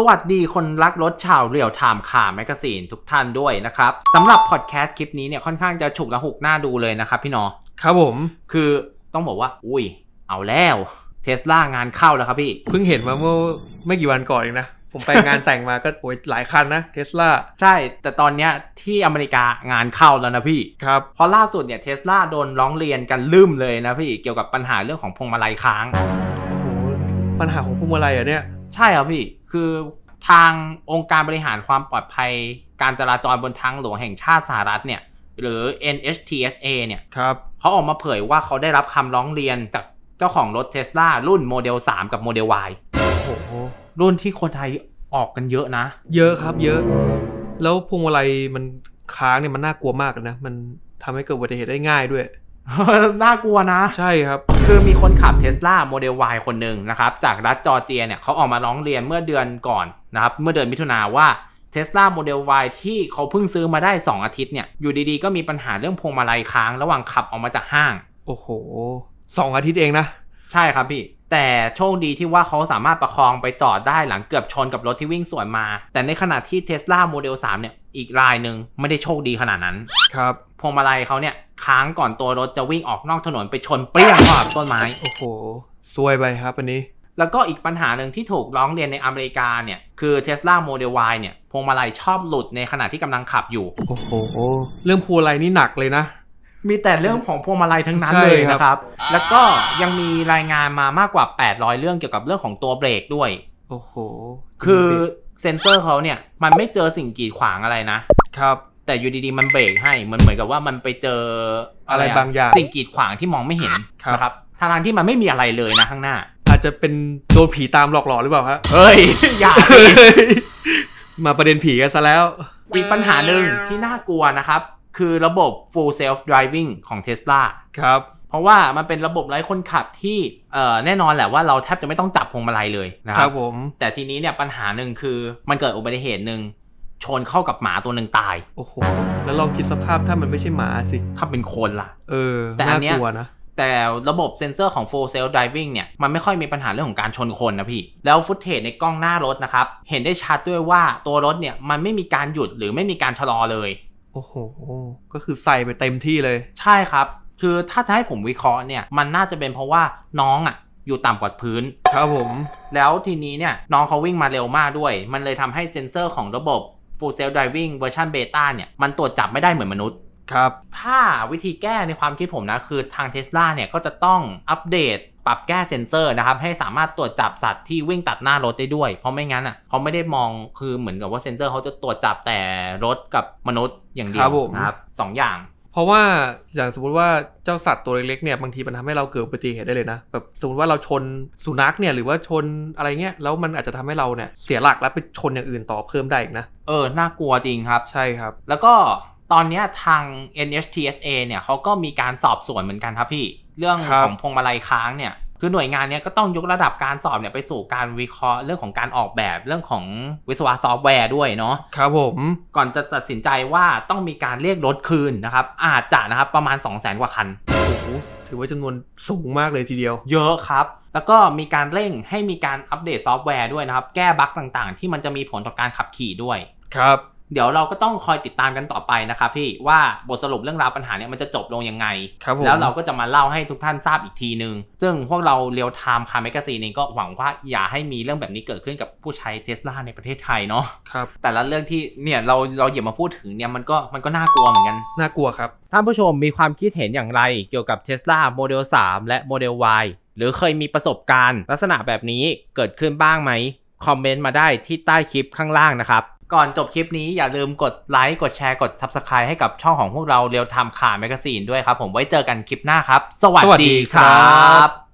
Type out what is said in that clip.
สวัสดีคนรักรถชาวเรียวไทม์ข่าวแมกกาซีนทุกท่านด้วยนะครับสำหรับพอดแคสต์คลิปนี้เนี่ย ค่อนข้างจะฉุกละหุกหน้าดูเลยนะครับพี่นอครับผมคือต้องบอกว่า อุ้ยเอาแล้วเทสลางานเข้าแล้วครับพี่เพิ่งเห็นมาเมื่อไม่กี่วันก่อนเองนะ ผมไปงานแต่งมาก็โอยหลายคันนะเทสลาใช่แต่ตอนเนี้ยที่อเมริกางานเข้าแล้วนะพี่ครับเพราะล่าสุดเนี่ยเทสลาโดนร้องเรียนกันลืมเลยนะพี่เกี่ยวกับปัญหาเรื่องของพวงมาลัยค้างโอ้ปัญหาของพวงมาลัยอ่ะเนี่ยใช่ครับพี่ คือทางองค์การบริหารความปลอดภัยการจราจรบนทางหลวงแห่งชาติสหรัฐเนี่ย หรือ NHTSA เนี่ย ครับเขาออกมาเผยว่าเขาได้รับคำร้องเรียนจากเจ้าของรถเทสลารุ่นโมเดล 3 กับโมเดล Y โอ้โห รุ่นที่คนไทยออกกันเยอะนะ เยอะครับเยอะ แล้วพวงมาลัยมันค้างเนี่ยมันน่ากลัวมากนะ มันทำให้เกิดอุบัติเหตุได้ง่ายด้วยน่ากลัวนะใช่ครับ คือมีคนขับเทสลาโมเดล Y คนหนึ่งนะครับ จากรัฐจอร์เจียเนี่ยเขาออกมาร้องเรียนเมื่อเดือนก่อนนะครับเมื่อเดือนมิถุนาว่าเทสลาโมเดล Y ที่เขาเพิ่งซื้อมาได้ 2 อาทิตย์เนี่ย อยู่ดีๆก็มีปัญหาเรื่องพวงมาลัยค้างระหว่างขับออกมาจากห้าง โอ้โหสองอาทิตย์เองนะ ใช่ครับพี่ แต่โชคดีที่ว่าเขาสามารถประคองไปจอดได้หลังเกือบชนกับรถที่วิ่งสวนมาแต่ในขณะที่เทสลาโมเดล3เนี่ยอีกรายหนึ่งไม่ได้โชคดีขนาดนั้นครับพวงมาลัยเขาเนี่ยค้างก่อนตัวรถจะวิ่งออกนอกถนนไปชนเปรี้ยงเข้ากับต้นไม้ โอ้โหซวยไปครับอันนี้ แล้วก็อีกปัญหาหนึ่งที่ถูกร้องเรียนในอเมริกาเนี่ย คือเท s l a m o เด l Y เนี่ย พวงมาลัยชอบหลุดในขณะที่กำลังขับอยู่ โอ้โห เรื่องพวงมาลัยนี่หนักเลยนะ มีแต่เรื่องของพวงมาลัยทั้งนั้นเลยนะครับ แล้วก็ยังมีรายงานมามากกว่า 800เรื่องเกี่ยวกับเรื่องของตัวเบรกด้วย โอ้โหคือเซนเซอร์เขาเนี่ยมันไม่เจอสิ่งกีดขวางอะไรนะครับแต่อยู่ดีๆ มันเบรกให้ เหมือนเหมือนกับว่ามันไปเจออะไรบางอย่างสิ่งกีดขวางที่มองไม่เห็น นะครับ ทางที่มันไม่มีอะไรเลยนะข้างหน้า อาจจะเป็นโดนผีตามหลอกหลอนหรือเปล่าฮะ เฮ้ย อย่ามาประเด็นผีกันซะแล้ว มีปัญหาหนึ่งที่น่ากลัวนะครับ คือระบบ full self driving ของ t ท s l a ครับ เพราะว่ามันเป็นระบบไร้คนขับที่แน่นอนแหละว่าเราแทบจะไม่ต้องจับพวงมาลัยเลยนะครับรบผมแต่ทีนี้เนี่ยปัญหาหนึ่งคือมันเกิดอุบัติเหตุหนึ่งชนเข้ากับหมาตัวหนึ่งตาย โอ้โห แล้วลองคิดสภาพถ้ามันไม่ใช่หมาสิ ถ้าเป็นคนล่ะ เออแต่อันเนี้ยนะ แต่ระบบเซ็นเซอร์ของโฟร l self driving เนี่ย มันไม่ค่อยมีปัญหาเรื่องของการชนคนนะพี่ แล้วฟุตเทจในกล้องหน้ารถนะครับ เห็นได้ชัดด้วยว่าตัวรถเนี่ย มันไม่มีการหยุดหรือไม่มีการชะลอเลย โอ้โห ก็คือใส่ไปเต็มที่เลย ใช่ครับ คือถ้าจะให้ผมวิเคราะห์เนี่ยมันน่าจะเป็นเพราะว่าน้องอะ่ะอยู่ต่ำกว่าพื้น ครับผม แล้วทีนี้เนี่ยน้องเขาวิ่งมาเร็วมากด้วย มันเลยทำให้เซ็นเซอร์ของระบบฟูลเซล l f Driving เวอร์ชันเบต้าเนี่ย มันตรวจจับไม่ได้เหมือนมนุษย์ ครับ ถ้าวิธีแก้ในความคิดผมนะ คือทางเทสลาเนี่ยก็จะต้องอัปเดตปรับแก้เซ็นเซอร์นะครับ ให้สามารถตรวจจับสัตว์ที่วิ่งตัดหน้ารถได้ด้วย เพราะไม่งั้นอ่ะเขาไม่ได้มองคือเหมือนกับว่าเซ็นเซอร์เขาจะตรวจจับแต่รถกับมนุษย์อย่างเดียวนะครับสองอย่างเพราะว่าอย่างสมมติว่าเจ้าสัตว์ตัวเล็กๆเนี่ยบางทีมันทำให้เราเกิดอุบัติเหตุได้เลยนะแบบสมมติว่าเราชนสุนัขเนี่ยหรือว่าชนอะไรเงี้ยแล้วมันอาจจะทำให้เราเนี่ยเสียหลักแล้วไปชนอย่างอื่นต่อเพิ่มได้อีกนะเออน่ากลัวจริงครับใช่ครับ แล้วก็ตอนนี้ทาง NHTSA เนี่ยเขาก็มีการสอบสวนเหมือนกันครับพี่เรื่องของพวงมาลัยค้างเนี่ยคือหน่วยงานเนี้ยก็ต้องยกระดับการสอบเนี่ยไปสู่การวิเคราะห์เรื่องของการออกแบบเรื่องของวิศวะซอฟต์แวร์ด้วยเนาะครับผม ก่อนจะตัดสินใจว่าต้องมีการเรียกรถคืนนะครับอาจจะนะครับ ประมาณ 2 0 0 0 0 0กว่าคันโอ้โหถือว่าจำนวนสูงมากเลยทีเดียว เยอะครับ แล้วก็มีการเร่งให้มีการอัปเดตซอฟต์แวร์ด้วยนะครับ แก้บั๊กต่างๆ ที่มันจะมีผลต่อการขับขี่ด้วยครับเดี๋ยวเราก็ต้องคอยติดตามกันต่อไปนะครับ พี่ว่าบทสรุปเรื่องราวปัญหาเนี่ยมันจะจบลงยังไง แล้วเราก็จะมาเล่าให้ทุกท่านทราบอีกทีนึง ซึ่งพวกเราเรียวไทม์คาร์เมกาซีนเองก็หวังว่าอย่าให้มีเรื่องแบบนี้เกิดขึ้นกับผู้ใช้เทสลาในประเทศไทยเนาะครับแต่ละเรื่องที่เนี่ยเราเราหยิบมาพูดถึงเนี่ยมันก็มันก็น่ากลัวเหมือนกัน น่ากลัวครับท่านผู้ชมมีความคิดเห็นอย่างไรเกี่ยวกับเทสลาโมเดล3และโมเดล Y หรือเคยมีประสบการณ์ ลักษณะแบบนี้เกิดขึ้นบ้างไหมคอมเมนต์มาได้ที่ใต้คลิปข้างล่างนะครับก่อนจบคลิปนี้อย่าลืมกดไลค์กดแชร์กด Subscribe ให้กับช่องของพวกเราเรียวทำข่าวแมกกาซีนด้วยครับ ผมไว้เจอกันคลิปหน้าครับ สวัสดีครับ